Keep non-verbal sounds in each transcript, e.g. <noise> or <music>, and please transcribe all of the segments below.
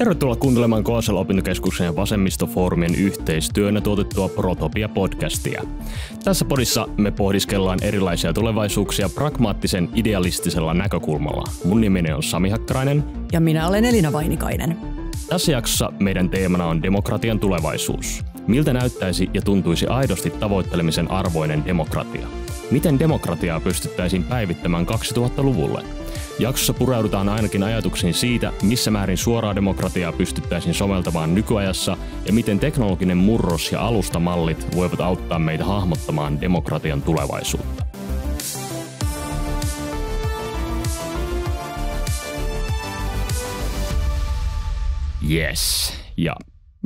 Tervetuloa kuuntelemaan KSL Opintokeskuksen ja Vasemmistofoorumien yhteistyönä tuotettua Protopia-podcastia. Tässä podissa me pohdiskellaan erilaisia tulevaisuuksia pragmaattisen idealistisella näkökulmalla. Mun nimeni on Sami Hakkarainen. Ja minä olen Elina Vainikainen. Tässä jaksossa meidän teemana on demokratian tulevaisuus. Miltä näyttäisi ja tuntuisi aidosti tavoittelemisen arvoinen demokratia? Miten demokratiaa pystyttäisiin päivittämään 2000-luvulle? Jaksossa pureudutaan ainakin ajatuksiin siitä, missä määrin suoraa demokratiaa pystyttäisiin soveltamaan nykyajassa ja miten teknologinen murros ja alustamallit voivat auttaa meitä hahmottamaan demokratian tulevaisuutta. Yes. Ja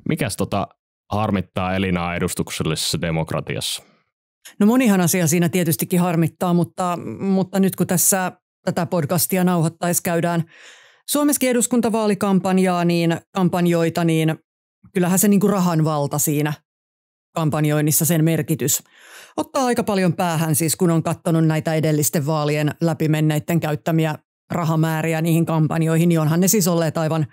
mikäs tota harmittaa Elinaa edustuksellisessa demokratiassa? No monihan asia siinä tietystikin harmittaa, mutta, mutta nyt kun tässä tätä podcastia nauhoittaisi käydään Suomessakin eduskuntavaalikampanjaa, niin kampanjoita, niin kyllähän se niin kuin rahan valta siinä kampanjoinnissa sen merkitys ottaa aika paljon päähän siis, kun on katsonut näitä edellisten vaalien läpimenneiden käyttämiä rahamääriä niihin kampanjoihin, niin onhan ne siis olleet aivan,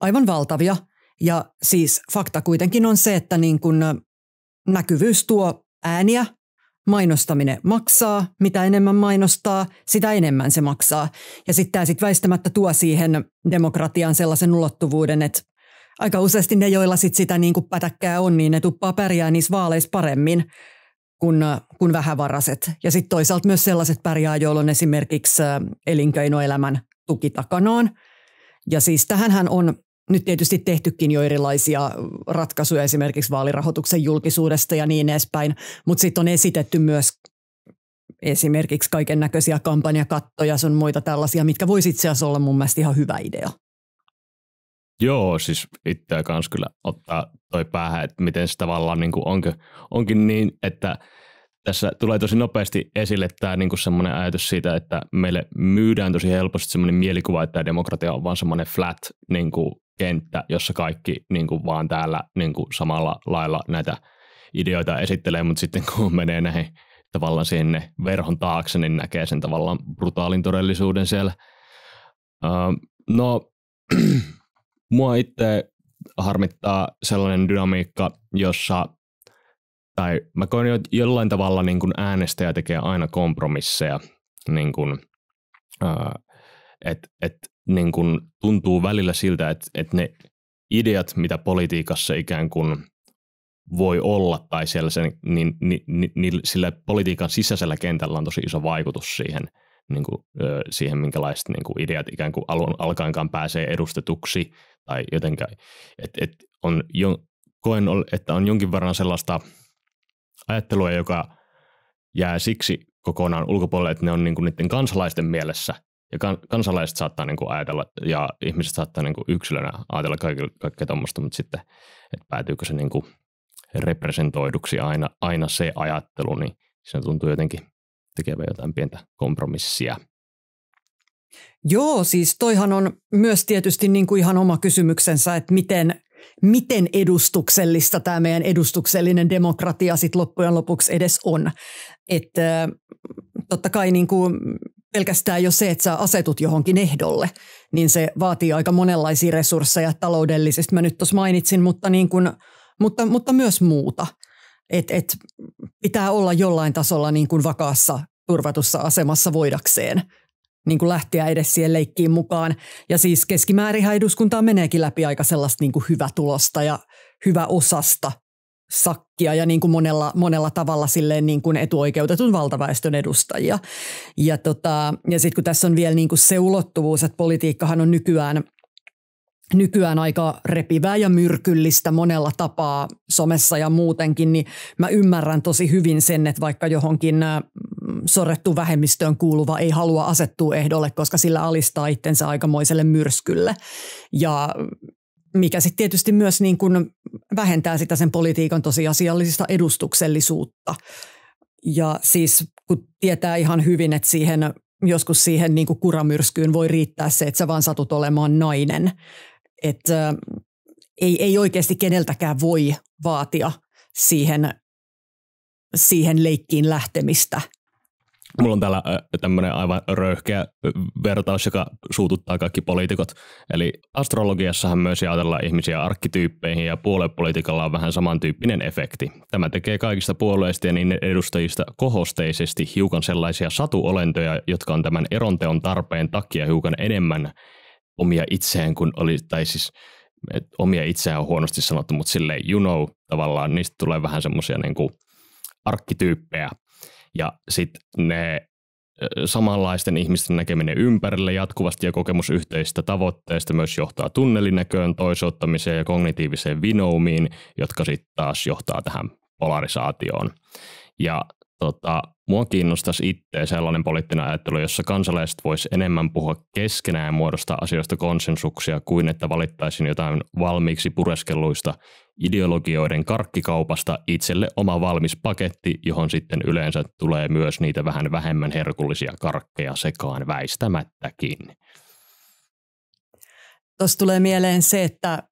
aivan valtavia. Ja siis fakta kuitenkin on se, että niin kun näkyvyys tuo ääniä mainostaminen maksaa, mitä enemmän mainostaa, sitä enemmän se maksaa. Ja sitten tämä sitten väistämättä tuo siihen demokratiaan sellaisen ulottuvuuden, että aika useasti ne, joilla sit sitä niin kuin pätäkkää on, niin ne tuppaa pärjää niissä vaaleissa paremmin kuin, kuin vähävaraset. Ja sitten toisaalta myös sellaiset pärjää, joilla on esimerkiksi elinkeinoelämän tuki takanaan. Ja siis tähän on nyt tietysti tehtykin jo erilaisia ratkaisuja esimerkiksi vaalirahoituksen julkisuudesta ja niin edespäin, mutta sitten on esitetty myös esimerkiksi kaiken näköisiä kampanjakattoja, sun muita tällaisia, mitkä voisi itse asiassa olla mun mielestä ihan hyvä idea. Joo, siis itseä kanssa kyllä ottaa toi päähän, että miten se tavallaan niin kuin onko, onkin niin, että tässä tulee tosi nopeasti esille tämä niin semmoinen ajatus siitä, että meille myydään tosi helposti semmoinen mielikuva, että demokratia on vaan semmoinen flat niin kuin kenttä, jossa kaikki niin kuin vaan täällä niin kuin samalla lailla näitä ideoita esittelee, mutta sitten kun <laughs> menee näihin tavallaan sinne verhon taakse, niin näkee sen tavallaan brutaalin todellisuuden siellä. Uh, no, <clears throat> mua itse harmittaa sellainen dynamiikka, jossa, tai mä koen jo, jollain tavalla niin kuin äänestäjä tekee aina kompromisseja, niin kuin, että öö, et niin kuin tuntuu välillä siltä, että, että ne ideat, mitä politiikassa ikään kuin voi olla tai siellä sen, niin, niin, niin, niin sillä politiikan sisäisellä kentällä on tosi iso vaikutus siihen, niin kuin, siihen minkälaiset niin kuin ideat ikään kuin alun, alkaenkaan pääsee edustetuksi tai jotenkin, että et on jo, koen, että on jonkin verran sellaista ajattelua, joka jää siksi kokonaan ulkopuolelle, että ne on niin kuin niiden kansalaisten mielessä ja kan, kansalaiset saattaa niin kuin ajatella ja ihmiset saattaa niin kuin yksilönä ajatella kaikille, kaikkea tuommoista, mutta sitten, että päätyykö se niin kuin representoiduksi aina, aina se ajattelu, niin siinä tuntuu jotenkin tekevän jotain pientä kompromissia. Joo, siis toihan on myös tietysti niin kuin ihan oma kysymyksensä, että miten, miten edustuksellista tämä meidän edustuksellinen demokratia sitten loppujen lopuksi edes on. Että totta kai niin kuin pelkästään jo se, että sä asetut johonkin ehdolle, niin se vaatii aika monenlaisia resursseja taloudellisesti. Mä nyt tuossa mainitsin, mutta, niin kun, mutta, mutta myös muuta. Et, et pitää olla jollain tasolla niin kuin vakaassa, turvatussa asemassa voidakseen niin kuin lähteä edes siihen leikkiin mukaan. Ja siis keskimäärin eduskuntaa meneekin läpi aika sellaista niin kuin hyvä tulosta ja hyvä osasta sakkia ja niin kuin monella, monella tavalla silleen niin kuin etuoikeutetun valtaväestön edustajia. Ja, tota, ja sitten kun tässä on vielä niin kuin se ulottuvuus, että politiikkahan on nykyään nykyään aika repivää ja myrkyllistä monella tapaa somessa ja muutenkin, niin mä ymmärrän tosi hyvin sen, että vaikka johonkin äh, sorrettu vähemmistöön kuuluva ei halua asettua ehdolle, koska sillä alistaa itsensä aikamoiselle myrskylle. Ja mikä sitten tietysti myös niin kuin vähentää sitä sen politiikan tosiasiallisista edustuksellisuutta. Ja siis kun tietää ihan hyvin, että siihen joskus siihen niin kuin kuramyrskyyn voi riittää se, että sä vaan satut olemaan nainen. Että ei, ei oikeasti keneltäkään voi vaatia siihen, siihen leikkiin lähtemistä – Mulla on täällä tämmöinen aivan röyhkeä vertaus, joka suututtaa kaikki poliitikot. Eli astrologiassahan myös jaotellaan ihmisiä arkkityyppeihin ja puoluepolitiikalla on vähän samantyyppinen efekti. Tämä tekee kaikista puolueista ja niiden edustajista kohosteisesti hiukan sellaisia satuolentoja, jotka on tämän eronteon tarpeen takia hiukan enemmän omia itseään kuin oli, tai siis omia itseään on huonosti sanottu, mutta silleen you know, tavallaan niistä tulee vähän semmoisia niin kuin arkkityyppejä ja sitten ne samanlaisten ihmisten näkeminen ympärille jatkuvasti ja kokemus yhteisistä tavoitteista myös johtaa tunnelinäköön, toiseuttamiseen ja kognitiiviseen vinoumiin, jotka sitten taas johtaa tähän polarisaatioon. Ja tota, mua kiinnostaisi itse sellainen poliittinen ajattelu, jossa kansalaiset vois enemmän puhua keskenään ja muodostaa asioista konsensuksia kuin että valittaisiin jotain valmiiksi pureskelluista ideologioiden karkkikaupasta itselle oma valmis paketti, johon sitten yleensä tulee myös niitä vähän vähemmän herkullisia karkkeja sekaan väistämättäkin. Tuossa tulee mieleen se, että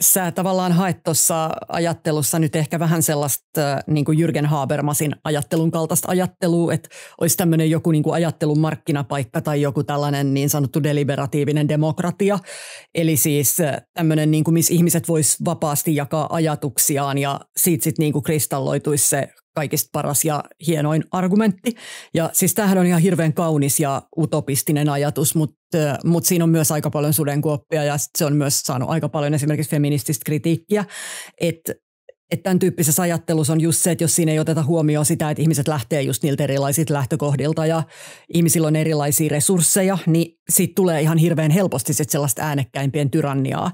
sä tavallaan haet tuossa ajattelussa nyt ehkä vähän sellaista äh, niin kuin Jürgen Habermasin ajattelun kaltaista ajattelua, että olisi tämmöinen joku niin kuin ajattelun markkinapaikka tai joku tällainen niin sanottu deliberatiivinen demokratia. Eli siis äh, tämmöinen, niin kuin, missä ihmiset vois vapaasti jakaa ajatuksiaan ja siitä sitten niin kristalloituisi se kaikista paras ja hienoin argumentti. Ja siis tämähän on ihan hirveän kaunis ja utopistinen ajatus, mutta mut siinä on myös aika paljon sudenkuoppia ja se on myös saanut aika paljon esimerkiksi feminististä kritiikkiä, että että tämän tyyppisessä ajattelussa on just se, että jos siinä ei oteta huomioon sitä, että ihmiset lähtee just niiltä erilaisilta lähtökohdilta ja ihmisillä on erilaisia resursseja, niin siitä tulee ihan hirveän helposti sit sellaista äänekkäimpien tyranniaa.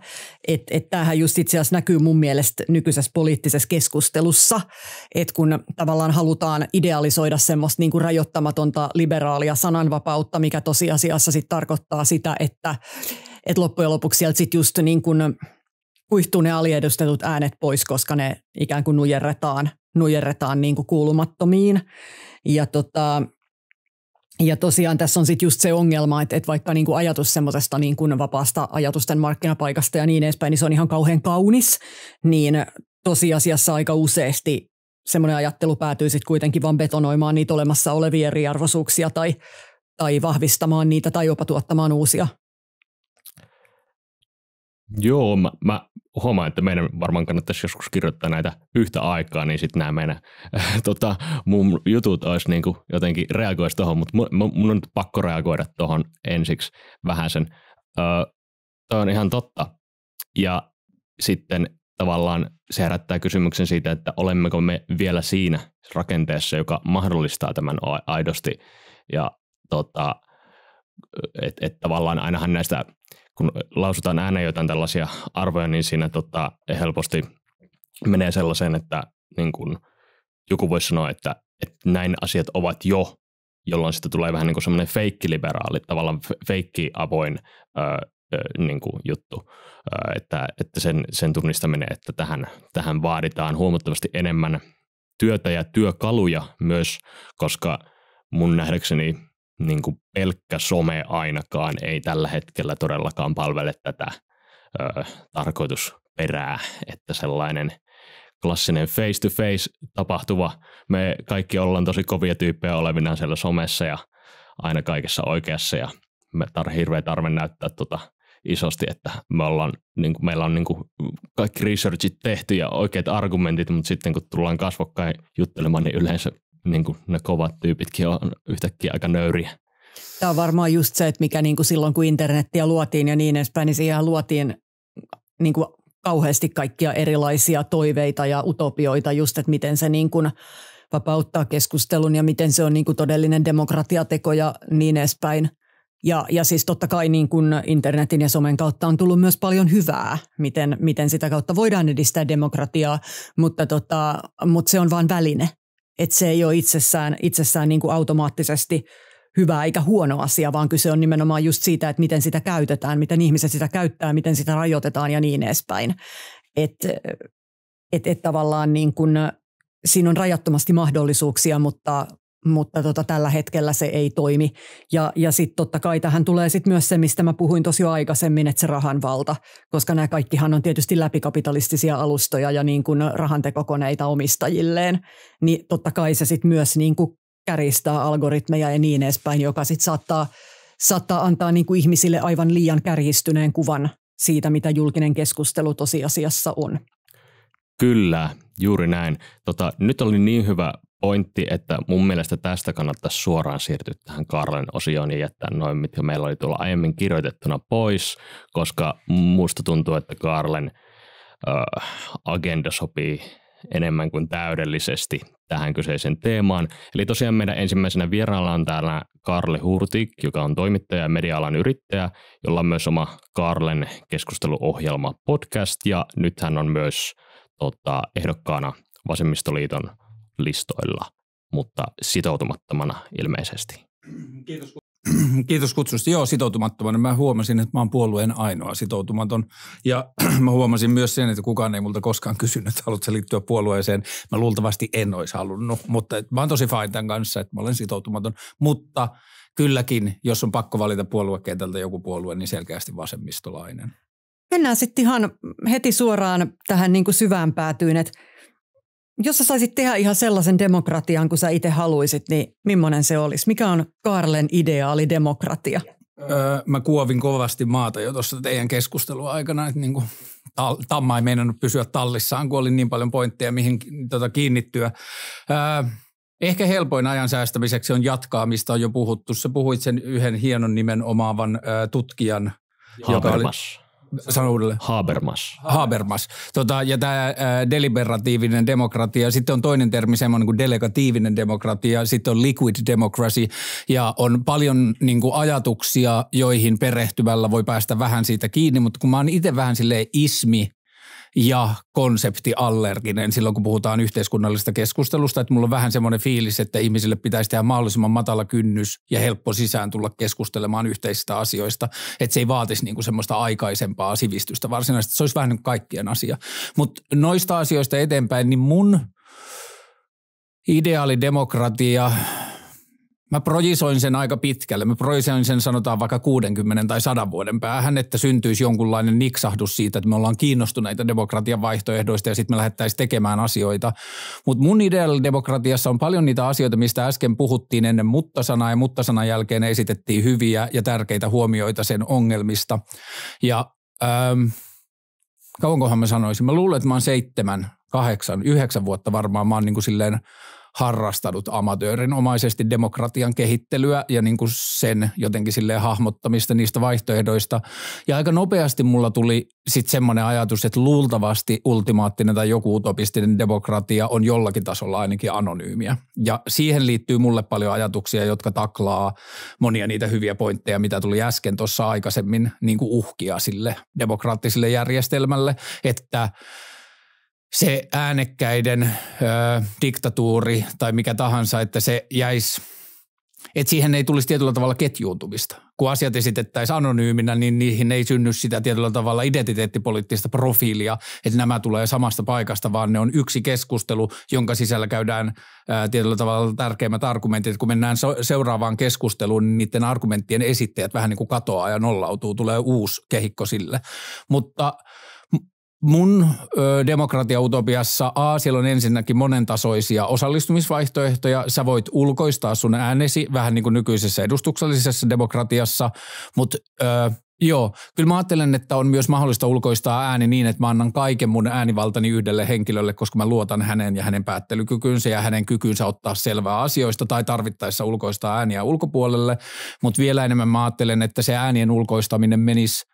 Että et tämähän just itse asiassa näkyy mun mielestä nykyisessä poliittisessa keskustelussa, että kun tavallaan halutaan idealisoida semmoista niinku rajoittamatonta liberaalia sananvapautta, mikä tosiasiassa sitten tarkoittaa sitä, että et loppujen lopuksi sieltä sitten just niin kuin kuihtuu ne aliedustetut äänet pois, koska ne ikään kuin nujerretaan, nujerretaan niin kuin kuulumattomiin. Ja, tota, ja tosiaan tässä on sitten just se ongelma, että, että vaikka niin kuin ajatus semmoisesta niin kuin vapaasta ajatusten markkinapaikasta ja niin edespäin, niin se on ihan kauhean kaunis, niin tosiasiassa aika useasti semmoinen ajattelu päätyy sitten kuitenkin vaan betonoimaan niitä olemassa olevia eriarvoisuuksia tai, tai vahvistamaan niitä tai jopa tuottamaan uusia. Joo, mä, mä huomaan, että meidän varmaan kannattaisi joskus kirjoittaa näitä yhtä aikaa, niin sitten nämä meidän <laughs> tota, mun jutut olisi niin kuin jotenkin reagoisi tuohon, mutta mun, mun on pakko reagoida tuohon ensiksi vähän sen. Öö, on ihan totta. Ja sitten tavallaan se herättää kysymyksen siitä, että olemmeko me vielä siinä rakenteessa, joka mahdollistaa tämän aidosti. Ja tota, että et tavallaan ainahan näistä kun lausutaan ääneen jotain tällaisia arvoja, niin siinä tota, helposti menee sellaiseen, että niin kun, joku voisi sanoa, että, että näin asiat ovat jo, jolloin sitten tulee vähän niin kuin semmoinen feikkiliberaali, tavallaan feikkiavoin öö, niin kuin juttu, että, että sen, sen tunnistaminen, että tähän, tähän vaaditaan huomattavasti enemmän työtä ja työkaluja myös, koska mun nähdäkseni niin kuin pelkkä some ainakaan ei tällä hetkellä todellakaan palvele tätä ö, tarkoitusperää, että sellainen klassinen face-to-face tapahtuva, me kaikki ollaan tosi kovia tyyppejä olevina siellä somessa ja aina kaikessa oikeassa ja me tar- hirveä tarve näyttää tota isosti, että me ollaan, niin kuin, meillä on niin kuin, kaikki researchit tehty ja oikeat argumentit, mutta sitten kun tullaan kasvokkain juttelemaan, niin yleensä niin kuin ne kovat tyypitkin on yhtäkkiä aika nöyriä. Tämä on varmaan just se, että mikä niin kuin silloin kun internettiä luotiin ja niin edespäin, niin siihen luotiin niin kuin kauheasti kaikkia erilaisia toiveita ja utopioita just, että miten se niin kuin vapauttaa keskustelun ja miten se on niin kuin todellinen demokratiateko ja niin edespäin. Ja, ja siis totta kai niin kuin internetin ja somen kautta on tullut myös paljon hyvää, miten, miten sitä kautta voidaan edistää demokratiaa, mutta, tota, mutta se on vain väline että se ei ole itsessään, itsessään niin kuin automaattisesti hyvä eikä huono asia, vaan kyse on nimenomaan just siitä, että miten sitä käytetään, miten ihmiset sitä käyttää, miten sitä rajoitetaan ja niin edespäin. Että et, et tavallaan niin kuin, siinä on rajattomasti mahdollisuuksia, mutta, mutta tota, tällä hetkellä se ei toimi. Ja, ja sitten totta kai tähän tulee sitten myös se, mistä mä puhuin tosi jo aikaisemmin, että se rahan valta, koska nämä kaikkihan on tietysti läpikapitalistisia alustoja ja niin kuin rahantekokoneita omistajilleen, niin totta kai se sitten myös niin kuin käristää algoritmeja ja niin edespäin, joka sitten saattaa, saattaa antaa niin kuin ihmisille aivan liian kärjistyneen kuvan siitä, mitä julkinen keskustelu tosiasiassa on. Kyllä, juuri näin. Tota, nyt oli niin hyvä pointti, että mun mielestä tästä kannattaisi suoraan siirtyä tähän Karlen osioon ja jättää noin, mitkä meillä oli tuolla aiemmin kirjoitettuna pois, koska musta tuntuu, että Karlen äh, agenda sopii enemmän kuin täydellisesti tähän kyseiseen teemaan. Eli tosiaan meidän ensimmäisenä vieraalla on täällä Karle Hurtik, joka on toimittaja ja media-alan yrittäjä, jolla on myös oma Karlen keskusteluohjelma podcast ja nyt hän on myös tota, ehdokkaana Vasemmistoliiton listoilla, mutta sitoutumattomana ilmeisesti. Kiitos. Kiitos kutsusta. Joo, sitoutumattomana. Mä huomasin, että mä oon puolueen ainoa sitoutumaton. Ja <clears throat> mä huomasin myös sen, että kukaan ei multa koskaan kysynyt, että haluatko liittyä puolueeseen. Mä luultavasti en olisi halunnut, mutta mä oon tosi fine tämän kanssa, että mä olen sitoutumaton. Mutta kylläkin, jos on pakko valita puoluekentältä joku puolue, niin selkeästi vasemmistolainen. Mennään sitten ihan heti suoraan tähän niin kuin syvään päätyyn, että jos sä saisit tehdä ihan sellaisen demokratian kuin sä itse haluisit, niin millainen se olisi? Mikä on Karlen ideaali demokratia? Öö, mä kuovin kovasti maata jo tuossa teidän keskustelun aikana, että niin kuin tal- tamma ei meinannut pysyä tallissaan, kun oli niin paljon pointteja, mihin tota, kiinnittyä. Öö, Ehkä helpoin ajan säästämiseksi on jatkaa, mistä on jo puhuttu. Se puhuit sen yhden hienon nimen omaavan öö, tutkijan. oli, Sano uudelleen. Habermas. Habermas. Tota, ja tämä äh, deliberatiivinen demokratia. Sitten on toinen termi semmoinen kuin delegatiivinen demokratia. Sitten on liquid democracy. Ja on paljon niin kuin, ajatuksia, joihin perehtyvällä voi päästä vähän siitä kiinni. Mutta kun mä oon itse vähän sille ismi ja konseptiallerginen silloin, kun puhutaan yhteiskunnallisesta keskustelusta. Että mulla on vähän semmoinen fiilis, että ihmisille pitäisi tehdä mahdollisimman matala kynnys ja helppo sisään tulla keskustelemaan yhteisistä asioista. Että se ei vaatisi niinku semmoista aikaisempaa sivistystä varsinaisesti. Se olisi vähän niinku kaikkien asia. Mutta noista asioista eteenpäin, niin mun ideaalidemokratia – mä projisoin sen aika pitkälle. Mä projisoin sen sanotaan vaikka 60 tai 100 vuoden päähän, että syntyisi jonkunlainen niksahdus siitä, että me ollaan kiinnostuneita demokratian vaihtoehdoista ja sitten me lähdettäisiin tekemään asioita. Mutta mun demokratiassa on paljon niitä asioita, mistä äsken puhuttiin ennen mutta-sanaa ja mutta-sanan jälkeen esitettiin hyviä ja tärkeitä huomioita sen ongelmista. Ja ähm, kauankohan mä sanoisin, mä luulen, että mä oon seitsemän, kahdeksan, yhdeksän vuotta varmaan mä oon niin kuin silleen – harrastanut amatöörinomaisesti demokratian kehittelyä ja niin kuin sen jotenkin silleen hahmottamista niistä vaihtoehdoista. Ja aika nopeasti mulla tuli sitten semmoinen ajatus, että luultavasti ultimaattinen tai joku utopistinen demokratia on jollakin tasolla ainakin anonyymiä. Ja siihen liittyy mulle paljon ajatuksia, jotka taklaa monia niitä hyviä pointteja, mitä tuli äsken tuossa aikaisemmin, niin kuin uhkia sille demokraattiselle järjestelmälle, että – se äänekkäiden ö, diktatuuri tai mikä tahansa, että se jäisi että siihen ei tulisi tietyllä tavalla ketjuuntumista. Kun asiat esitettäisiin anonyyminä, niin niihin ei synny sitä tietyllä tavalla identiteettipoliittista profiilia, että nämä tulee samasta paikasta, vaan ne on yksi keskustelu, jonka sisällä käydään ö, tietyllä tavalla tärkeimmät argumentit. Kun mennään so- seuraavaan keskusteluun, niin niiden argumenttien esittäjät vähän niin kuin katoaa ja nollautuu, tulee uusi kehikko sille. Mutta – mun ö, demokratiautopiassa A, siellä on ensinnäkin monentasoisia osallistumisvaihtoehtoja. Sä voit ulkoistaa sun äänesi vähän niin kuin nykyisessä edustuksellisessa demokratiassa, mutta Joo, kyllä mä ajattelen, että on myös mahdollista ulkoistaa ääni niin, että mä annan kaiken mun äänivaltani yhdelle henkilölle, koska mä luotan hänen ja hänen päättelykykynsä ja hänen kykynsä ottaa selvää asioista tai tarvittaessa ulkoistaa ääniä ulkopuolelle. Mutta vielä enemmän mä ajattelen, että se äänien ulkoistaminen menisi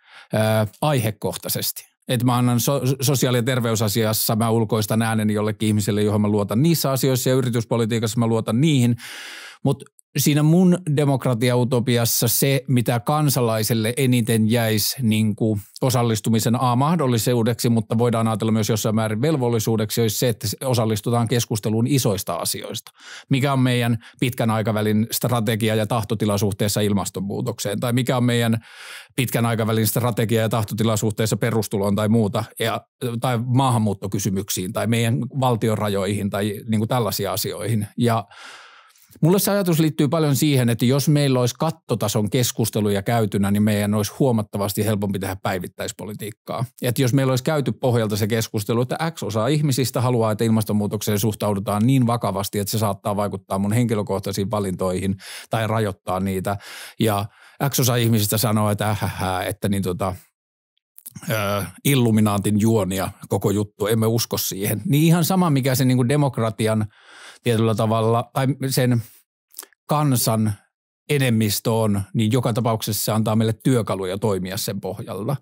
aihekohtaisesti että mä annan so- sosiaali- ja terveysasiassa, mä ulkoistan ääneni jollekin ihmiselle, johon mä luotan niissä asioissa ja yrityspolitiikassa mä luotan niihin. Mutta siinä mun demokratiautopiassa se, mitä kansalaiselle eniten jäisi niin kuin osallistumisen A mahdollisuudeksi, mutta voidaan ajatella myös jossain määrin velvollisuudeksi, olisi se, että osallistutaan keskusteluun isoista asioista. Mikä on meidän pitkän aikavälin strategia ja tahtotila suhteessa ilmastonmuutokseen, tai mikä on meidän pitkän aikavälin strategia ja tahtotila suhteessa perustuloon tai muuta, ja, tai maahanmuuttokysymyksiin, tai meidän valtion rajoihin, tai niin kuin tällaisia asioihin. Ja Mulle se ajatus liittyy paljon siihen, että jos meillä olisi kattotason keskusteluja käytynä, niin meidän olisi huomattavasti helpompi tehdä päivittäispolitiikkaa. Että jos meillä olisi käyty pohjalta se keskustelu, että X osa ihmisistä haluaa, että ilmastonmuutokseen suhtaudutaan niin vakavasti, että se saattaa vaikuttaa mun henkilökohtaisiin valintoihin tai rajoittaa niitä. Ja X osa ihmisistä sanoo, että äh, äh, äh että niin tota, illuminaantin juonia koko juttu, emme usko siihen. Niin ihan sama, mikä se niin kuin demokratian – tietyllä tavalla, tai sen kansan enemmistö on, niin joka tapauksessa se antaa meille työkaluja toimia sen pohjalla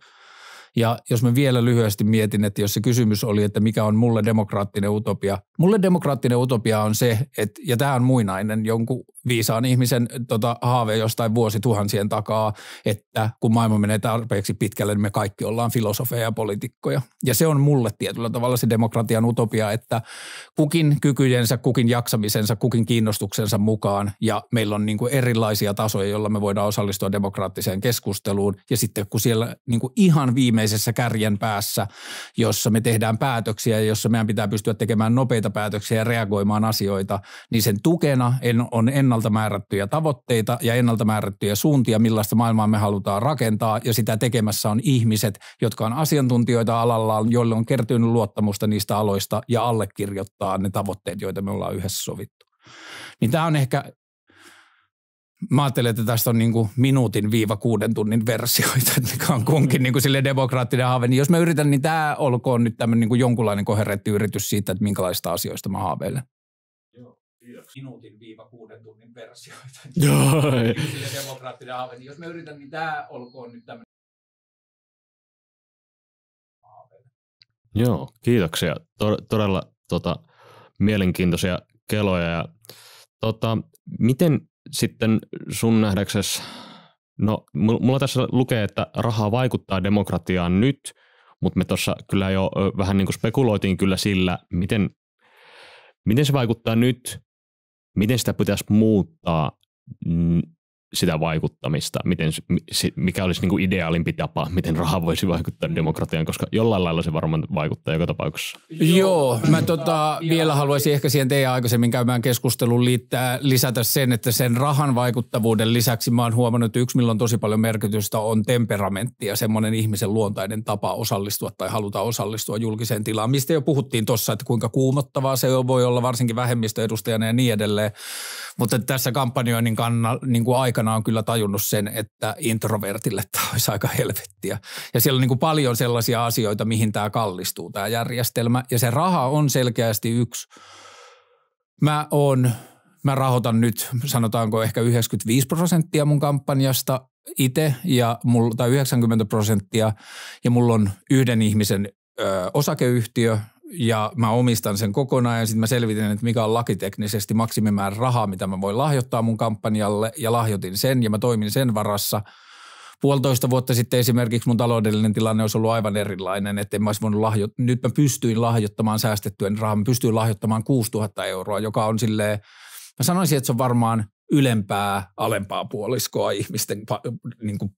Ja jos mä vielä lyhyesti mietin, että jos se kysymys oli, että mikä on mulle demokraattinen utopia. Mulle demokraattinen utopia on se, että, ja tämä on muinainen jonkun viisaan ihmisen tota, haave jostain vuosituhansien takaa, että kun maailma menee tarpeeksi pitkälle, niin me kaikki ollaan filosofeja ja poliitikkoja. Ja se on mulle tietyllä tavalla se demokratian utopia, että kukin kykyjensä, kukin jaksamisensa, kukin kiinnostuksensa mukaan ja meillä on niin kuin erilaisia tasoja, joilla me voidaan osallistua demokraattiseen keskusteluun. Ja sitten kun siellä niin kuin ihan viimeisessä kärjen päässä, jossa me tehdään päätöksiä ja jossa meidän pitää pystyä tekemään nopeita päätöksiä ja reagoimaan asioita, niin sen tukena on ennalta ennalta määrättyjä tavoitteita ja ennalta määrättyjä suuntia, millaista maailmaa me halutaan rakentaa, ja sitä tekemässä on ihmiset, jotka on asiantuntijoita alallaan, joille on kertynyt luottamusta niistä aloista ja allekirjoittaa ne tavoitteet, joita me ollaan yhdessä sovittu. Niin tämä on ehkä mä ajattelen, että tästä on niin kuin minuutin viiva kuuden tunnin versioita, että mikä on kunkin mm. niin kuin sille demokraattinen haave. Niin jos mä yritän, niin tämä olkoon nyt tämmöinen niin kuin jonkunlainen koherentti yritys siitä, että minkälaista asioista mä haaveilen minuutin viiva kuuden tunnin versioita. <laughs> Joo. demokraattinen Niin jos me yritän, niin tämä olkoon nyt tämmöinen. Joo, kiitoksia. Todella tota, mielenkiintoisia keloja. Ja, tota, miten sitten sun nähdäksesi, no mulla tässä lukee, että raha vaikuttaa demokratiaan nyt, mutta me tuossa kyllä jo vähän niin kuin spekuloitiin kyllä sillä, miten, miten se vaikuttaa nyt miten sitä pitäisi muuttaa mm, sitä vaikuttamista, miten, mikä olisi niin kuin ideaalimpi tapa, miten raha voisi vaikuttaa demokratiaan, koska jollain lailla se varmaan vaikuttaa joka tapauksessa. Joo, mä tota, vielä haluaisin ehkä siihen teidän aikaisemmin käymään keskusteluun liittää, lisätä sen, että sen rahan vaikuttavuuden lisäksi mä oon huomannut, että yksi, millä on tosi paljon merkitystä, on temperamentti ja semmoinen ihmisen luontainen tapa osallistua tai haluta osallistua julkiseen tilaan, mistä jo puhuttiin tuossa, että kuinka kuumottavaa se voi olla, varsinkin vähemmistöedustajana ja niin edelleen. Mutta tässä kampanjoinnin kannan, niin kuin aikana on kyllä tajunnut sen, että introvertille tämä olisi aika helvettiä. Ja siellä on niin kuin paljon sellaisia asioita, mihin tämä kallistuu, tämä järjestelmä. Ja se raha on selkeästi yksi. Mä oon, mä rahoitan nyt, sanotaanko ehkä 95 prosenttia mun kampanjasta itse ja mulla, tai 90 prosenttia ja mulla on yhden ihmisen ö, osakeyhtiö, ja mä omistan sen kokonaan ja sitten mä selvitin, että mikä on lakiteknisesti maksimimäärä rahaa, mitä mä voin lahjoittaa mun kampanjalle ja lahjoitin sen ja mä toimin sen varassa. Puolitoista vuotta sitten esimerkiksi mun taloudellinen tilanne olisi ollut aivan erilainen, että en mä olisi voinut lahjo- nyt mä pystyin lahjoittamaan säästettyjen rahaa, mä pystyin lahjoittamaan 6000 euroa, joka on silleen, mä sanoisin, että se on varmaan ylempää, alempaa puoliskoa ihmisten niin kuin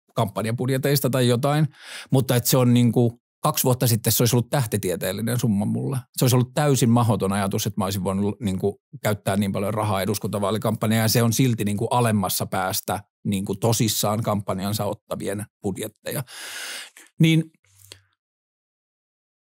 tai jotain, mutta että se on niin kuin kaksi vuotta sitten se olisi ollut tähtitieteellinen summa mulle. Se olisi ollut täysin mahoton ajatus, että mä olisin voinut niin kuin, käyttää niin paljon rahaa eduskuntavaalikampanjaan ja se on silti niin kuin, alemmassa päästä niin kuin, tosissaan kampanjansa ottavien budjetteja. Niin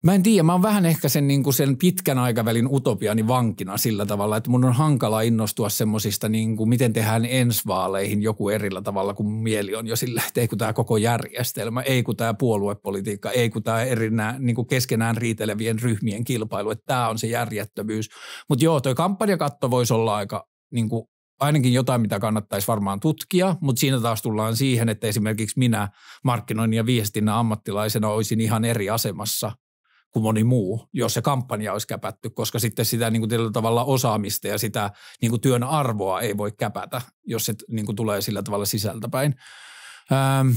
Mä en tiedä, mä oon vähän ehkä sen, niin kuin sen pitkän aikavälin utopiani vankina sillä tavalla, että mun on hankala innostua semmoisista, niin kuin miten tehdään ensvaaleihin joku erillä tavalla, kun mieli on jo sillä, että ei kun tämä koko järjestelmä, ei kun tämä puoluepolitiikka, ei kun tämä erinä, niin kuin keskenään riitelevien ryhmien kilpailu, että tämä on se järjettömyys. Mutta joo, toi kampanjakatto voisi olla aika niin kuin ainakin jotain, mitä kannattaisi varmaan tutkia, mutta siinä taas tullaan siihen, että esimerkiksi minä markkinoinnin ja viestinnän ammattilaisena olisin ihan eri asemassa kuin moni muu, jos se kampanja olisi käpätty, koska sitten sitä niin kuin tietyllä tavalla osaamista ja sitä niin kuin työn arvoa ei voi käpätä, jos se niin kuin tulee sillä tavalla sisältäpäin. Ähm.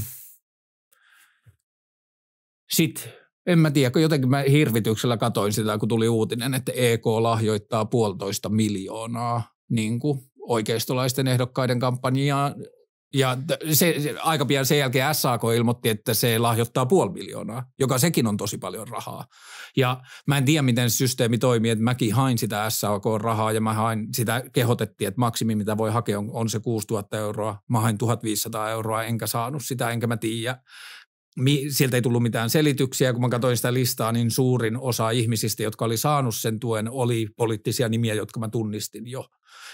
Sitten en mä tiedä, kun jotenkin mä hirvityksellä katoin sitä, kun tuli uutinen, että EK lahjoittaa puolitoista miljoonaa niin kuin oikeistolaisten ehdokkaiden kampanjaan ja se, se, aika pian sen jälkeen SAK ilmoitti, että se lahjoittaa puoli miljoonaa, joka sekin on tosi paljon rahaa. Ja mä en tiedä, miten se systeemi toimii, että mäkin hain sitä SAK-rahaa ja mä hain sitä, kehotettiin, että maksimi mitä voi hakea on, on se 6000 euroa. Mä hain 1500 euroa, enkä saanut sitä, enkä mä tiedä. sieltä ei tullut mitään selityksiä. Kun mä katsoin sitä listaa, niin suurin osa ihmisistä, jotka oli saanut sen tuen, oli poliittisia nimiä, jotka mä tunnistin jo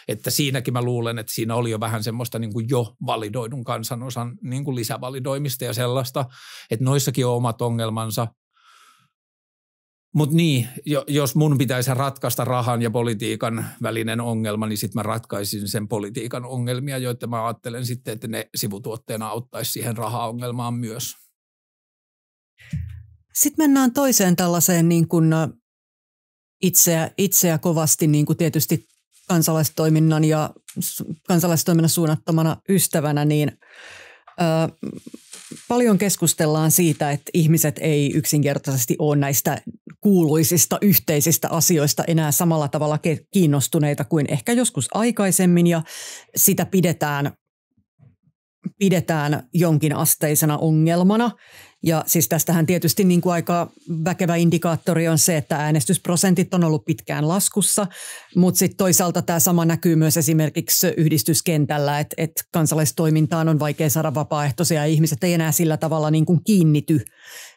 että siinäkin mä luulen, että siinä oli jo vähän semmoista niin kuin jo validoidun kansanosan niin kuin lisävalidoimista ja sellaista, että noissakin on omat ongelmansa. Mutta niin, jos mun pitäisi ratkaista rahan ja politiikan välinen ongelma, niin sitten mä ratkaisin sen politiikan ongelmia, joita mä ajattelen sitten, että ne sivutuotteena auttaisi siihen rahaongelmaan myös. Sitten mennään toiseen tällaiseen niin kun itseä, itseä kovasti niin kun tietysti kansalaistoiminnan ja kansalaistoiminnan suunnattomana ystävänä, niin ö, paljon keskustellaan siitä, että ihmiset ei yksinkertaisesti ole näistä kuuluisista yhteisistä asioista enää samalla tavalla kiinnostuneita kuin ehkä joskus aikaisemmin ja sitä pidetään pidetään jonkin asteisena ongelmana. Ja siis tästähän tietysti niin kuin aika väkevä indikaattori on se, että äänestysprosentit on ollut pitkään laskussa, mutta sitten toisaalta tämä sama näkyy myös esimerkiksi yhdistyskentällä, että et kansalaistoimintaan on vaikea saada vapaaehtoisia ja ihmiset ei enää sillä tavalla niin kuin kiinnity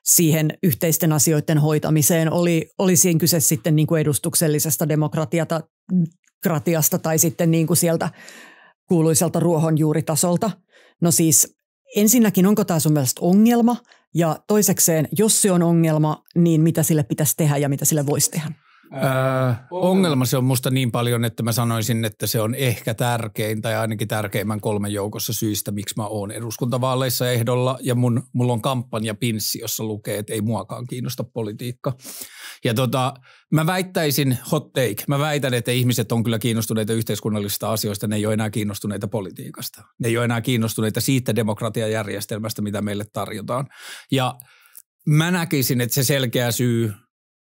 siihen yhteisten asioiden hoitamiseen. Oli, oli siinä kyse sitten niin kuin edustuksellisesta demokratiasta tai sitten niin kuin sieltä kuuluiselta ruohonjuuritasolta. No siis ensinnäkin, onko tämä sun mielestä ongelma? Ja toisekseen, jos se on ongelma, niin mitä sille pitäisi tehdä ja mitä sille voisi tehdä? Öö, ongelma se on musta niin paljon, että mä sanoisin, että se on ehkä tärkein tai ainakin tärkeimmän kolmen joukossa syistä, miksi mä oon eduskuntavaaleissa ehdolla ja mun, mulla on pinssi, jossa lukee, että ei muakaan kiinnosta politiikka. Ja tota, mä väittäisin hot take. Mä väitän, että ihmiset on kyllä kiinnostuneita yhteiskunnallisista asioista, ne ei ole enää kiinnostuneita politiikasta. Ne ei ole enää kiinnostuneita siitä demokratiajärjestelmästä, mitä meille tarjotaan. Ja mä näkisin, että se selkeä syy –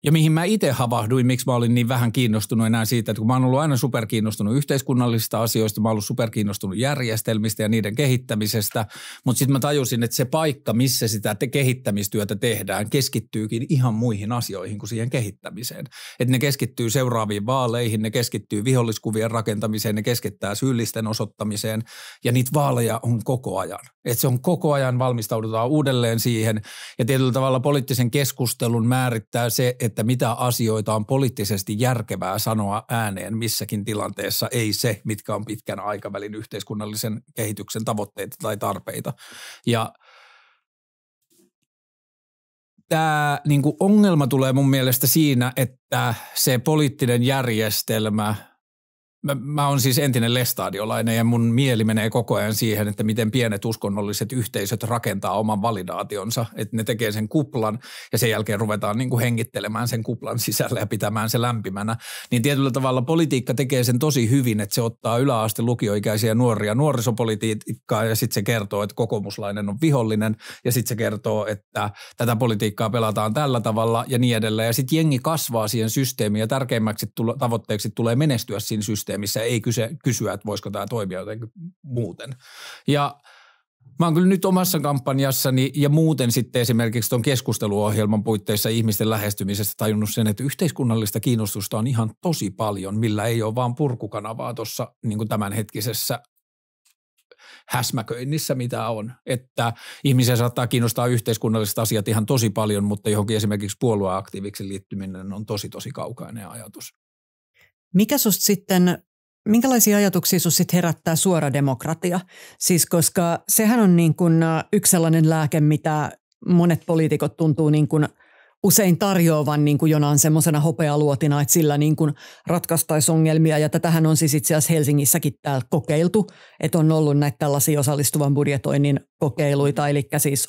ja mihin mä itse havahduin, miksi mä olin niin vähän kiinnostunut enää siitä, että kun mä oon ollut aina superkiinnostunut yhteiskunnallisista asioista, mä oon ollut superkiinnostunut järjestelmistä ja niiden kehittämisestä, mutta sitten mä tajusin, että se paikka, missä sitä te kehittämistyötä tehdään, keskittyykin ihan muihin asioihin kuin siihen kehittämiseen. Että ne keskittyy seuraaviin vaaleihin, ne keskittyy viholliskuvien rakentamiseen, ne keskittää syyllisten osoittamiseen ja niitä vaaleja on koko ajan. Että se on koko ajan valmistaudutaan uudelleen siihen ja tietyllä tavalla poliittisen keskustelun määrittää se, että että mitä asioita on poliittisesti järkevää sanoa ääneen missäkin tilanteessa, ei se, mitkä on pitkän aikavälin yhteiskunnallisen kehityksen tavoitteita tai tarpeita. Ja tämä niin ongelma tulee mun mielestä siinä, että se poliittinen järjestelmä – mä, mä oon siis entinen lestaadiolainen ja mun mieli menee koko ajan siihen, että miten pienet uskonnolliset yhteisöt rakentaa oman validaationsa, että ne tekee sen kuplan ja sen jälkeen ruvetaan niin kuin hengittelemään sen kuplan sisällä ja pitämään se lämpimänä. Niin tietyllä tavalla politiikka tekee sen tosi hyvin, että se ottaa yläaste lukioikäisiä nuoria nuorisopolitiikkaa ja sitten se kertoo, että kokoomuslainen on vihollinen ja sitten se kertoo, että tätä politiikkaa pelataan tällä tavalla ja niin edelleen. Ja sitten jengi kasvaa siihen systeemiin ja tärkeimmäksi tulo, tavoitteeksi tulee menestyä siinä systeemiin systeemissä, ei kyse, kysyä, että voisiko tämä toimia jotenkin muuten. Ja Mä oon kyllä nyt omassa kampanjassani ja muuten sitten esimerkiksi tuon keskusteluohjelman puitteissa ihmisten lähestymisestä tajunnut sen, että yhteiskunnallista kiinnostusta on ihan tosi paljon, millä ei ole vaan purkukanavaa tuossa niin tämänhetkisessä häsmäköinnissä, mitä on. Että ihmisiä saattaa kiinnostaa yhteiskunnalliset asiat ihan tosi paljon, mutta johonkin esimerkiksi puolueaktiiviksi liittyminen on tosi, tosi kaukainen ajatus. Mikä susta sitten, minkälaisia ajatuksia sinusta sitten herättää suora demokratia? Siis koska sehän on niin kuin äh, yksi sellainen lääke, mitä monet poliitikot tuntuu niin kuin usein tarjoavan niin kuin jonain semmoisena hopealuotina, että sillä niin kuin ratkaistaisi ongelmia. Ja tätähän on siis itse asiassa Helsingissäkin täällä kokeiltu, että on ollut näitä tällaisia osallistuvan budjetoinnin kokeiluita, eli siis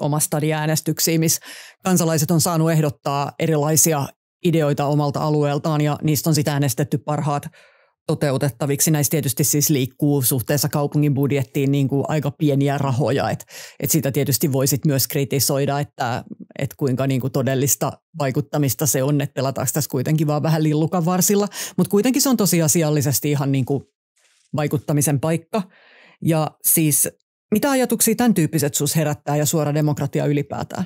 äänestyksiä, missä kansalaiset on saanut ehdottaa erilaisia ideoita omalta alueeltaan ja niistä on sitä äänestetty parhaat toteutettaviksi. Näissä tietysti siis liikkuu suhteessa kaupungin budjettiin niin kuin aika pieniä rahoja. Et, et sitä tietysti voisit myös kritisoida, että et kuinka niin kuin todellista vaikuttamista se on, että pelataanko tässä kuitenkin vaan vähän lillukan varsilla. Mutta kuitenkin se on tosiasiallisesti ihan niin kuin vaikuttamisen paikka. Ja siis mitä ajatuksia tämän tyyppiset sus herättää ja suora demokratia ylipäätään?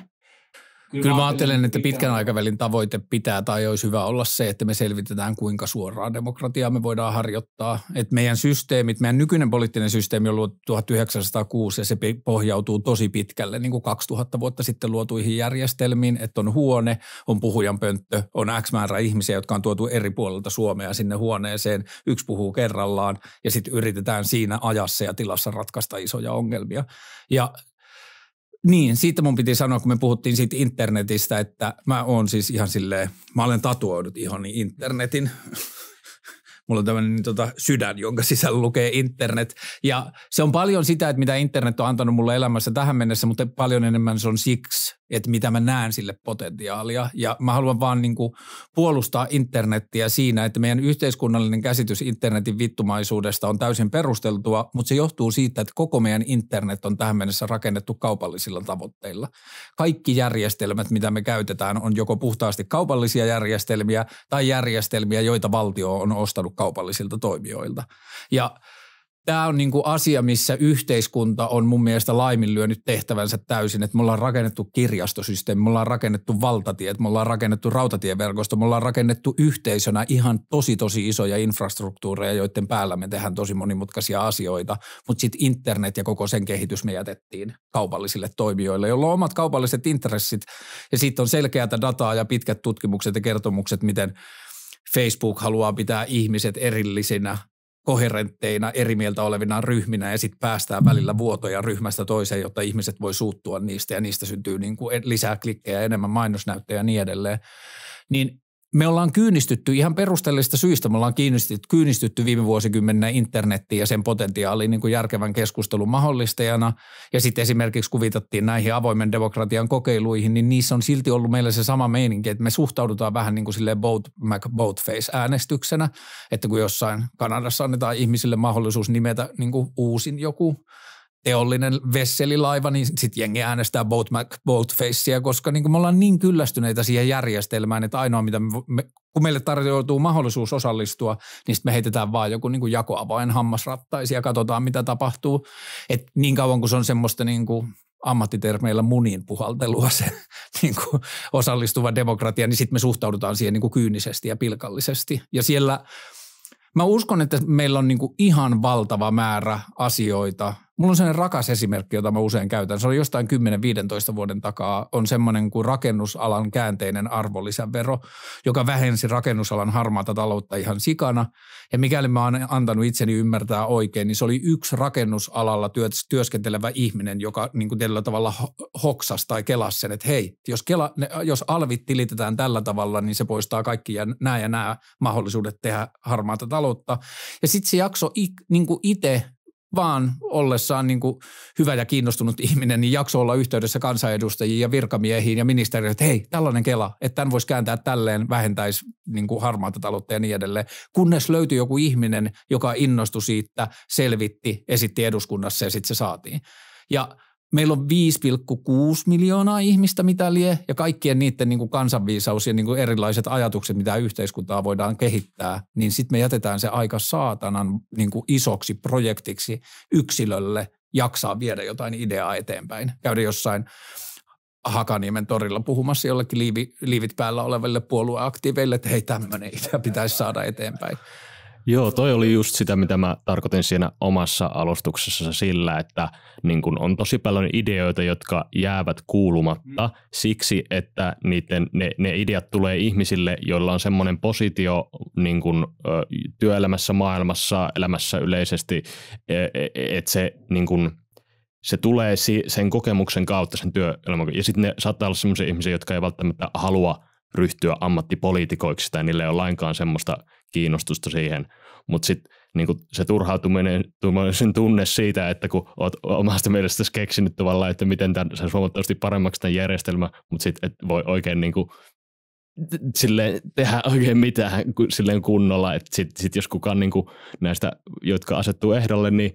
Kyllä, Kyllä mä ajattelen, että pitkän aikavälin tavoite pitää tai olisi hyvä olla se, että me selvitetään, kuinka suoraa demokratiaa me voidaan harjoittaa. Että meidän systeemit, meidän nykyinen poliittinen systeemi on luotu 1906 ja se pohjautuu tosi pitkälle niin kuin 2000 vuotta sitten luotuihin järjestelmiin, että on huone, on puhujan pönttö, on X määrä ihmisiä, jotka on tuotu eri puolilta Suomea sinne huoneeseen. Yksi puhuu kerrallaan ja sitten yritetään siinä ajassa ja tilassa ratkaista isoja ongelmia. Ja niin, siitä mun piti sanoa, kun me puhuttiin siitä internetistä, että mä oon siis ihan silleen, mä olen tatuoidut ihoni internetin. <laughs> Mulla on tämmöinen niin tota, sydän, jonka sisällä lukee internet. Ja se on paljon sitä, että mitä internet on antanut mulle elämässä tähän mennessä, mutta paljon enemmän se on siksi, että mitä mä näen sille potentiaalia. Ja mä haluan vaan niin kuin puolustaa internettiä siinä, että meidän yhteiskunnallinen käsitys internetin vittumaisuudesta on täysin perusteltua, mutta se johtuu siitä, että koko meidän internet on tähän mennessä rakennettu kaupallisilla tavoitteilla. Kaikki järjestelmät, mitä me käytetään, on joko puhtaasti kaupallisia järjestelmiä tai järjestelmiä, joita valtio on ostanut kaupallisilta toimijoilta. Ja – tämä on niinku asia, missä yhteiskunta on mun mielestä laiminlyönyt tehtävänsä täysin, että me ollaan rakennettu kirjastosysteemi, me ollaan rakennettu valtatiet, me ollaan rakennettu rautatieverkosto, me ollaan rakennettu yhteisönä ihan tosi tosi isoja infrastruktuureja, joiden päällä me tehdään tosi monimutkaisia asioita, mutta sitten internet ja koko sen kehitys me jätettiin kaupallisille toimijoille, joilla on omat kaupalliset intressit ja sitten on selkeätä dataa ja pitkät tutkimukset ja kertomukset, miten Facebook haluaa pitää ihmiset erillisinä koherentteina eri mieltä olevina ryhminä ja sitten päästään välillä vuotoja ryhmästä toiseen, jotta ihmiset voi suuttua niistä ja niistä syntyy niin kuin lisää klikkejä, enemmän mainosnäyttöjä ja niin edelleen. Niin me ollaan kyynistytty ihan perusteellisista syistä. Me ollaan kyynistytty, kyynistytty viime vuosikymmeninä internettiin ja sen potentiaaliin niin kuin järkevän keskustelun mahdollistajana. Ja sitten esimerkiksi kuvitattiin näihin avoimen demokratian kokeiluihin, niin niissä on silti ollut meillä se sama meininki, että me suhtaudutaan vähän niin kuin silleen boat, mac face äänestyksenä, että kun jossain Kanadassa annetaan ihmisille mahdollisuus nimetä niin kuin uusin joku teollinen vesselilaiva, niin sitten jengi äänestää boat, facea, koska niin me ollaan niin kyllästyneitä siihen järjestelmään, että ainoa mitä me, me kun meille tarjoutuu mahdollisuus osallistua, niin sitten me heitetään vaan joku niin jakoavain hammasrattaisia, katsotaan mitä tapahtuu. Et niin kauan kuin se on semmoista niin kuin ammattitermeillä munin puhaltelua se <laughs> niin kuin osallistuva demokratia, niin sitten me suhtaudutaan siihen niin kuin kyynisesti ja pilkallisesti. Ja siellä mä uskon, että meillä on niin kuin ihan valtava määrä asioita – Mulla on sellainen rakas esimerkki, jota mä usein käytän. Se on jostain 10-15 vuoden takaa. On semmoinen kuin rakennusalan käänteinen arvonlisävero, joka vähensi rakennusalan harmaata taloutta ihan sikana. Ja mikäli mä oon antanut itseni ymmärtää oikein, niin se oli yksi rakennusalalla työskentelevä ihminen, joka niin kuin tällä tavalla hoksas tai kelasi sen, että hei, jos, kela, jos alvit tilitetään tällä tavalla, niin se poistaa kaikki ja nämä ja nämä mahdollisuudet tehdä harmaata taloutta. Ja sitten se jakso niin itse vaan ollessaan niin kuin hyvä ja kiinnostunut ihminen, niin jakso olla yhteydessä kansanedustajiin ja virkamiehiin ja ministeriöihin, että hei, tällainen Kela, että tämän voisi kääntää tälleen, vähentäisi niin kuin harmaata taloutta ja niin edelleen. Kunnes löytyi joku ihminen, joka innostui siitä, selvitti, esitti eduskunnassa ja sitten se saatiin. Ja meillä on 5,6 miljoonaa ihmistä, mitä lie, ja kaikkien niiden niin kuin kansanviisaus ja niin kuin erilaiset ajatukset, mitä yhteiskuntaa voidaan kehittää, niin sitten me jätetään se aika saatanan niin kuin isoksi projektiksi yksilölle jaksaa viedä jotain ideaa eteenpäin. Käydä jossain Hakaniemen torilla puhumassa jollekin liivi, liivit päällä oleville puolueaktiiveille, että hei tämmöinen idea pitäisi saada eteenpäin. Joo, toi oli just sitä, mitä mä tarkoitin siinä omassa alustuksessa sillä, että niin kun on tosi paljon ideoita, jotka jäävät kuulumatta mm. siksi, että niiden, ne, ne ideat tulee ihmisille, joilla on semmoinen positio niin kun, ö, työelämässä, maailmassa, elämässä yleisesti, e, e, että se niin se tulee si sen kokemuksen kautta sen työelämän. Ja sitten ne saattaa olla semmoisia ihmisiä, jotka ei välttämättä halua ryhtyä ammattipoliitikoiksi tai niillä ei ole lainkaan semmoista – kiinnostusta siihen, mutta sitten niin kuin se turhautuminen, tunne siitä, että kun olet omasta mielestäsi keksinyt tavallaan, että miten tämän, sä huomattavasti paremmaksi tämän järjestelmän, mutta sitten et voi oikein niin kuin, silleen tehdä oikein mitään silleen kunnolla, että sitten sit jos kukaan niin kuin näistä, jotka asettuu ehdolle, niin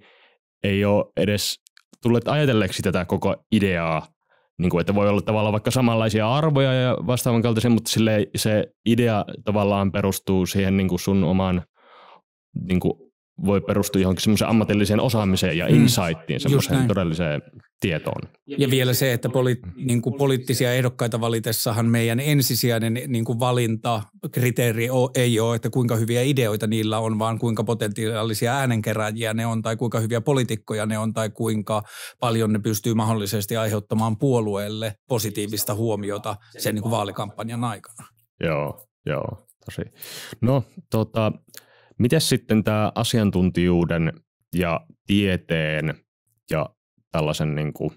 ei ole edes tulleet ajatelleeksi tätä koko ideaa niin kuin, että voi olla tavallaan vaikka samanlaisia arvoja ja vastaavan kaltaisia, mutta sille se idea tavallaan perustuu siihen niin kuin sun omaan niin kuin voi perustua johonkin semmoiseen ammatilliseen osaamiseen ja mm. insightiin, semmoiseen todelliseen tietoon. Ja vielä se, että poli- niin kuin poliittisia ehdokkaita valitessahan meidän ensisijainen niin kuin valintakriteeri ei ole, että kuinka hyviä ideoita niillä on, vaan kuinka potentiaalisia äänenkeräjiä ne on tai kuinka hyviä poliitikkoja ne on tai kuinka paljon ne pystyy mahdollisesti aiheuttamaan puolueelle positiivista huomiota sen niin kuin vaalikampanjan aikana. Joo, joo, tosi. No, tota, Miten sitten tämä asiantuntijuuden ja tieteen ja tällaisen niin kuin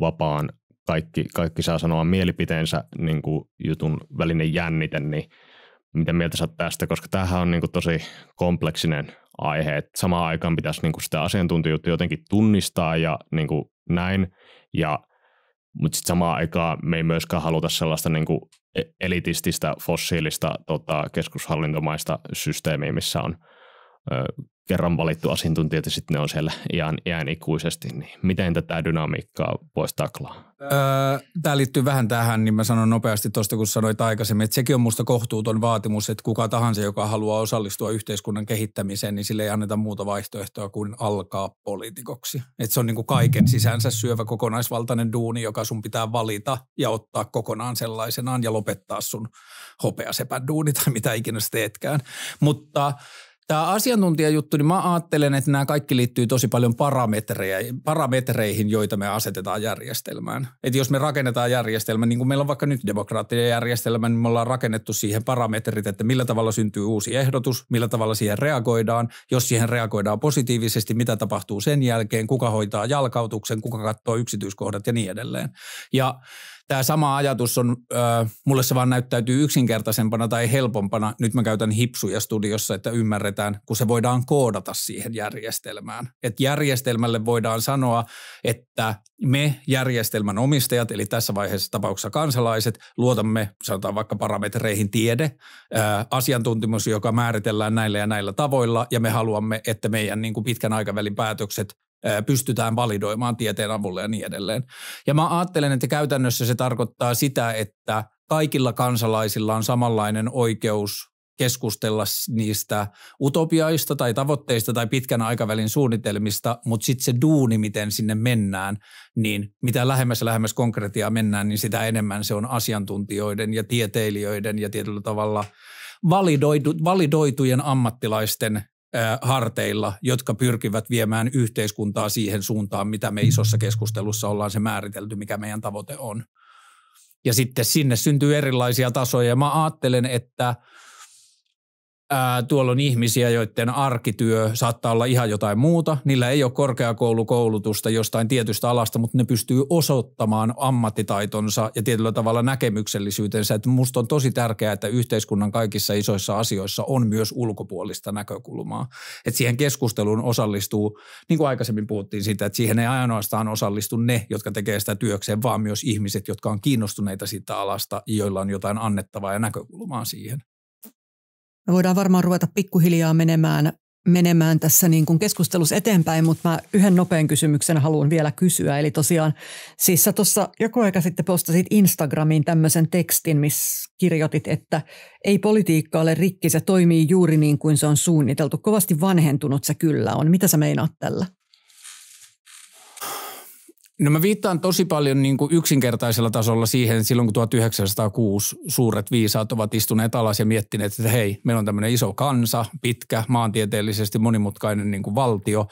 vapaan kaikki, kaikki saa sanoa mielipiteensä niin kuin jutun välinen jännite, niin mitä mieltä sä tästä, koska tämähän on niin kuin tosi kompleksinen aihe, että samaan aikaan pitäisi niin kuin sitä asiantuntijuutta jotenkin tunnistaa ja niin kuin näin, ja, mutta sitten samaan aikaan me ei myöskään haluta sellaista niin kuin E- elitististä fossiilista tota, keskushallintomaista systeemiä, missä on ö, kerran valittu asiantuntija, ja sitten ne on siellä iän, iän ikuisesti, niin miten tätä dynamiikkaa voisi taklaa? Öö, Tämä liittyy vähän tähän, niin mä sanon nopeasti tuosta, kun sanoit aikaisemmin, että sekin on musta kohtuuton vaatimus, että kuka tahansa, joka haluaa osallistua yhteiskunnan kehittämiseen, niin sille ei anneta muuta vaihtoehtoa kuin alkaa poliitikoksi. Että se on niin kuin kaiken sisänsä syövä kokonaisvaltainen duuni, joka sun pitää valita ja ottaa kokonaan sellaisenaan ja lopettaa sun hopeasepän duuni tai mitä ikinä sä teetkään. Mutta Tämä asiantuntijajuttu, niin mä ajattelen, että nämä kaikki liittyy tosi paljon parametreihin, joita me asetetaan järjestelmään. Että jos me rakennetaan järjestelmä, niin kuin meillä on vaikka nyt demokraattinen järjestelmä, niin me ollaan rakennettu siihen parametrit, että millä tavalla syntyy uusi ehdotus, millä tavalla siihen reagoidaan. Jos siihen reagoidaan positiivisesti, mitä tapahtuu sen jälkeen, kuka hoitaa jalkautuksen, kuka katsoo yksityiskohdat ja niin edelleen. Ja tämä sama ajatus on, äh, mulle se vaan näyttäytyy yksinkertaisempana tai helpompana. Nyt mä käytän hipsuja studiossa, että ymmärretään, kun se voidaan koodata siihen järjestelmään. Että järjestelmälle voidaan sanoa, että me järjestelmän omistajat, eli tässä vaiheessa tapauksessa kansalaiset, luotamme, sanotaan vaikka parametreihin tiede, äh, asiantuntemus, joka määritellään näillä ja näillä tavoilla, ja me haluamme, että meidän niin kuin pitkän aikavälin päätökset pystytään validoimaan tieteen avulla ja niin edelleen. Ja mä ajattelen, että käytännössä se tarkoittaa sitä, että kaikilla kansalaisilla on samanlainen oikeus keskustella niistä utopiaista tai tavoitteista tai pitkän aikavälin suunnitelmista, mutta sitten se duuni, miten sinne mennään, niin mitä lähemmäs ja lähemmäs konkretiaa mennään, niin sitä enemmän se on asiantuntijoiden ja tieteilijöiden ja tietyllä tavalla validoitu, validoitujen ammattilaisten harteilla, jotka pyrkivät viemään yhteiskuntaa siihen suuntaan, mitä me isossa keskustelussa ollaan se määritelty, mikä meidän tavoite on. Ja sitten sinne syntyy erilaisia tasoja. mä ajattelen, että – Ää, tuolla on ihmisiä, joiden arkityö saattaa olla ihan jotain muuta. Niillä ei ole korkeakoulukoulutusta jostain tietystä alasta, mutta ne pystyy osoittamaan ammattitaitonsa ja tietyllä tavalla näkemyksellisyytensä. Että musta on tosi tärkeää, että yhteiskunnan kaikissa isoissa asioissa on myös ulkopuolista näkökulmaa. Että siihen keskusteluun osallistuu, niin kuin aikaisemmin puhuttiin siitä, että siihen ei ainoastaan osallistu ne, jotka tekee sitä työkseen, vaan myös ihmiset, jotka on kiinnostuneita siitä alasta, joilla on jotain annettavaa ja näkökulmaa siihen. Me voidaan varmaan ruveta pikkuhiljaa menemään, menemään tässä niin kuin keskustelussa eteenpäin, mutta mä yhden nopean kysymyksen haluan vielä kysyä. Eli tosiaan, siis sä tuossa joku aika sitten postasit Instagramiin tämmöisen tekstin, missä kirjoitit, että ei politiikka ole rikki, se toimii juuri niin kuin se on suunniteltu. Kovasti vanhentunut se kyllä on. Mitä sä meinaat tällä? No mä viittaan tosi paljon niin kuin yksinkertaisella tasolla siihen silloin, kun 1906 suuret viisaat ovat istuneet alas ja miettineet, että hei, meillä on tämmöinen iso kansa, pitkä, maantieteellisesti monimutkainen niin kuin valtio,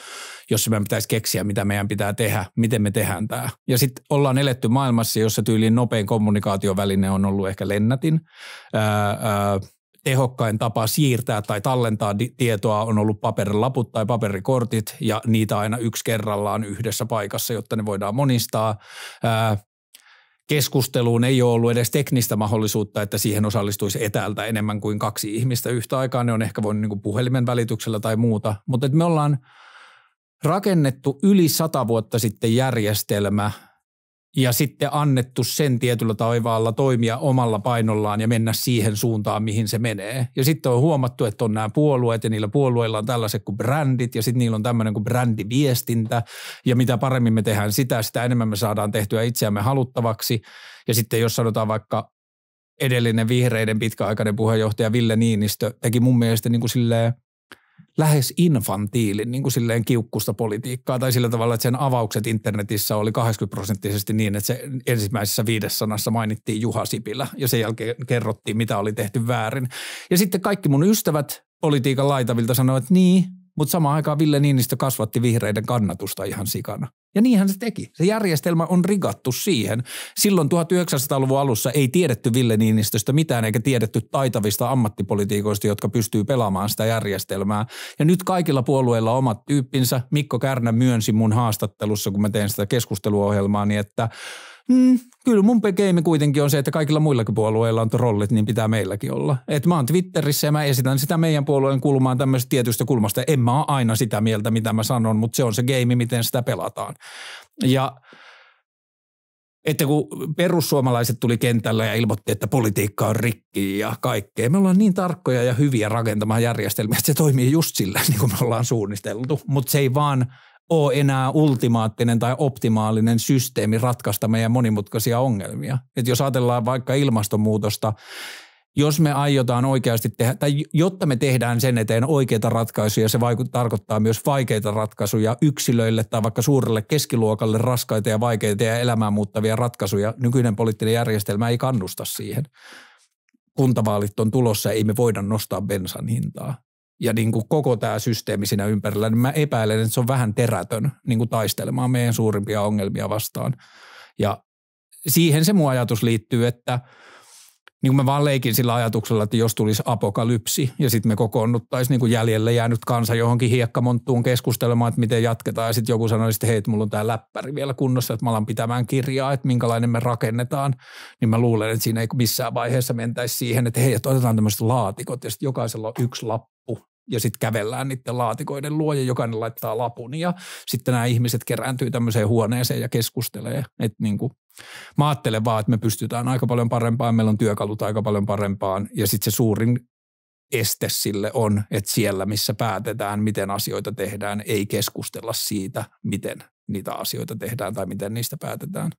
jossa meidän pitäisi keksiä, mitä meidän pitää tehdä, miten me tehdään tämä. Ja sitten ollaan eletty maailmassa, jossa tyyliin nopein kommunikaatioväline on ollut ehkä lennätin. Öö, öö, tehokkain tapa siirtää tai tallentaa di- tietoa on ollut paperilaput tai paperikortit ja niitä aina yksi kerrallaan yhdessä paikassa, jotta ne voidaan monistaa. Ää, keskusteluun ei ole ollut edes teknistä mahdollisuutta, että siihen osallistuisi etäältä enemmän kuin kaksi ihmistä yhtä aikaa. Ne on ehkä voinut niin puhelimen välityksellä tai muuta, mutta me ollaan rakennettu yli sata vuotta sitten järjestelmä – ja sitten annettu sen tietyllä taivaalla toimia omalla painollaan ja mennä siihen suuntaan, mihin se menee. Ja sitten on huomattu, että on nämä puolueet ja niillä puolueilla on tällaiset kuin brändit ja sitten niillä on tämmöinen kuin brändiviestintä ja mitä paremmin me tehdään sitä, sitä enemmän me saadaan tehtyä itseämme haluttavaksi. Ja sitten jos sanotaan vaikka edellinen vihreiden pitkäaikainen puheenjohtaja Ville Niinistö teki mun mielestä niin kuin silleen lähes infantiilin niin kuin silleen kiukkusta politiikkaa tai sillä tavalla, että sen avaukset internetissä oli 80 prosenttisesti niin, että se ensimmäisessä viides sanassa mainittiin Juha Sipilä ja sen jälkeen kerrottiin, mitä oli tehty väärin. Ja sitten kaikki mun ystävät politiikan laitavilta sanoivat, että niin, mutta samaan aikaan Ville Niinistö kasvatti vihreiden kannatusta ihan sikana. Ja niinhän se teki. Se järjestelmä on rigattu siihen. Silloin 1900-luvun alussa ei tiedetty Ville Niinistöstä mitään eikä tiedetty taitavista ammattipolitiikoista, jotka pystyy pelaamaan sitä järjestelmää. Ja nyt kaikilla puolueilla omat tyyppinsä. Mikko Kärnä myönsi mun haastattelussa, kun mä tein sitä keskusteluohjelmaa, niin että – mm, kyllä mun game kuitenkin on se, että kaikilla muillakin puolueilla on trollit, niin pitää meilläkin olla. Et mä oon Twitterissä ja mä esitän sitä meidän puolueen kulmaan tämmöisestä tietystä kulmasta. En mä ole aina sitä mieltä, mitä mä sanon, mutta se on se game, miten sitä pelataan. Ja että kun perussuomalaiset tuli kentällä ja ilmoitti, että politiikka on rikki ja kaikkea. Me ollaan niin tarkkoja ja hyviä rakentamaan järjestelmiä, että se toimii just sillä, <laughs> niin kuin me ollaan suunniteltu. Mutta se ei vaan ole enää ultimaattinen tai optimaalinen systeemi ratkaista meidän monimutkaisia ongelmia. Et jos ajatellaan vaikka ilmastonmuutosta, jos me aiotaan oikeasti tehdä, tai jotta me tehdään sen eteen oikeita ratkaisuja, se vaikut, tarkoittaa myös vaikeita ratkaisuja yksilöille tai vaikka suurelle keskiluokalle raskaita ja vaikeita ja elämää muuttavia ratkaisuja. Nykyinen poliittinen järjestelmä ei kannusta siihen. Kuntavaalit on tulossa, ei me voida nostaa bensan hintaa ja niin kuin koko tämä systeemi siinä ympärillä, niin mä epäilen, että se on vähän terätön niin kuin taistelemaan meidän suurimpia ongelmia vastaan. Ja siihen se mun ajatus liittyy, että niin kuin mä vaan leikin sillä ajatuksella, että jos tulisi apokalypsi ja sitten me kokoonnuttaisiin niin kuin jäljelle jäänyt kansa johonkin hiekkamonttuun keskustelemaan, että miten jatketaan. Ja sitten joku sanoisi, että hei, että mulla on tämä läppäri vielä kunnossa, että mä alan pitämään kirjaa, että minkälainen me rakennetaan. Niin mä luulen, että siinä ei missään vaiheessa mentäisi siihen, että hei, että otetaan tämmöiset laatikot ja sitten jokaisella on yksi lappu ja sitten kävellään niiden laatikoiden luo ja jokainen laittaa lapun ja sitten nämä ihmiset kerääntyy tämmöiseen huoneeseen ja keskustelee. Et niin kuin, mä ajattelen vaan, että me pystytään aika paljon parempaan, meillä on työkalut aika paljon parempaan ja sitten se suurin este sille on, että siellä missä päätetään, miten asioita tehdään, ei keskustella siitä, miten niitä asioita tehdään tai miten niistä päätetään.